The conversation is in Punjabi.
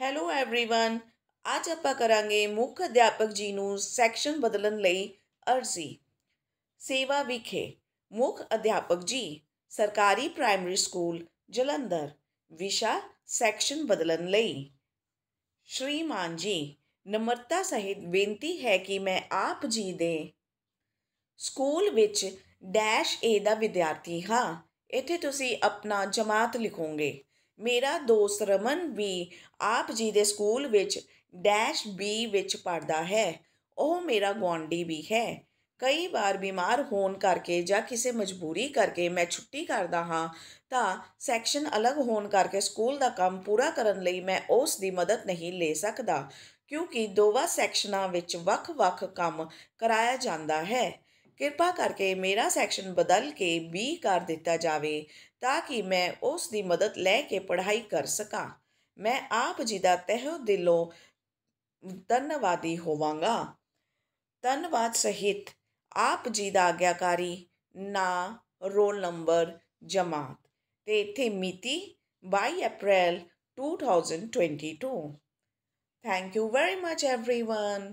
ਹੈਲੋ एवरीवन ਅੱਜ ਆਪਾਂ ਕਰਾਂਗੇ ਮੁੱਖ ਅਧਿਆਪਕ ਜੀ ਨੂੰ ਸੈਕਸ਼ਨ ਬਦਲਣ ਲਈ ਅਰਜ਼ੀ ਸੇਵਾ ਵਿਖੇ ਮੁੱਖ ਅਧਿਆਪਕ ਜੀ ਸਰਕਾਰੀ ਪ੍ਰਾਇਮਰੀ ਸਕੂਲ ਜਲੰਧਰ ਵਿਸ਼ਾ ਸੈਕਸ਼ਨ ਬਦਲਣ ਲਈ ਸ਼੍ਰੀਮਾਨ ਜੀ ਨਮਰਤਾ ਸਹਿਤ ਬੇਨਤੀ ਹੈ ਕਿ ਮੈਂ ਆਪ ਜੀ ਦੇ ਸਕੂਲ ਵਿੱਚ ਡੈਸ਼ ਏ ਦਾ ਵਿਦਿਆਰਥੀ ਹਾਂ ਇੱਥੇ ਤੁਸੀਂ ਆਪਣਾ ਜਮਾਤ ਲਿਖੋਗੇ ਮੇਰਾ ਦੋਸਤ ਰਮਨ ਵੀ ਆਪ ਜੀ ਦੇ ਸਕੂਲ ਵਿੱਚ ਡੈਸ਼ ਬੀ ਵਿੱਚ ਪੜਦਾ ਹੈ ਉਹ ਮੇਰਾ ਗਵਾਂਢੀ ਵੀ ਹੈ ਕਈ ਵਾਰ ਬਿਮਾਰ ਹੋਣ ਕਰਕੇ ਜਾਂ ਕਿਸੇ ਮਜਬੂਰੀ ਕਰਕੇ ਮੈਂ ਛੁੱਟੀ ਕਰਦਾ ਹਾਂ ਤਾਂ ਸੈਕਸ਼ਨ ਅਲੱਗ ਹੋਣ ਕਰਕੇ ਸਕੂਲ ਦਾ ਕੰਮ ਪੂਰਾ ਕਰਨ ਲਈ ਮੈਂ ਉਸ ਦੀ ਮਦਦ ਨਹੀਂ ਲੈ ਸਕਦਾ ਕਿਉਂਕਿ ਦੋਵਾਂ ਸੈਕਸ਼ਨਾਂ ਵਿੱਚ ਵੱਖ-ਵੱਖ ਕੰਮ ਕਰਾਇਆ ਜਾਂਦਾ ਹੈ ਕਿਰਪਾ ਕਰਕੇ ਮੇਰਾ ਸੈਕਸ਼ਨ ਬਦਲ ਕੇ ਬੀ ਕਰ ਦਿੱਤਾ ਜਾਵੇ ਤਾਂ ਕਿ ਮੈਂ ਉਸ ਦੀ ਮਦਦ ਲੈ ਕੇ ਪੜ੍ਹਾਈ ਕਰ ਸਕਾਂ ਮੈਂ ਆਪ ਜੀ ਦਾ ਤਹਿ ਦਿਲੋਂ ਧੰਨਵਾਦੀ ਹੋਵਾਂਗਾ ਧੰਨਵਾਦ ਸਹਿਤ ਆਪ ਜੀ ਦਾ ਆਗਿਆਕਾਰੀ ਨਾ ਰੋਲ ਨੰਬਰ ਜਮਾਤ ਤੇ ਇਥੇ ਮਿਤੀ 22 ਅਪ੍ਰੈਲ 2022 thank you very much everyone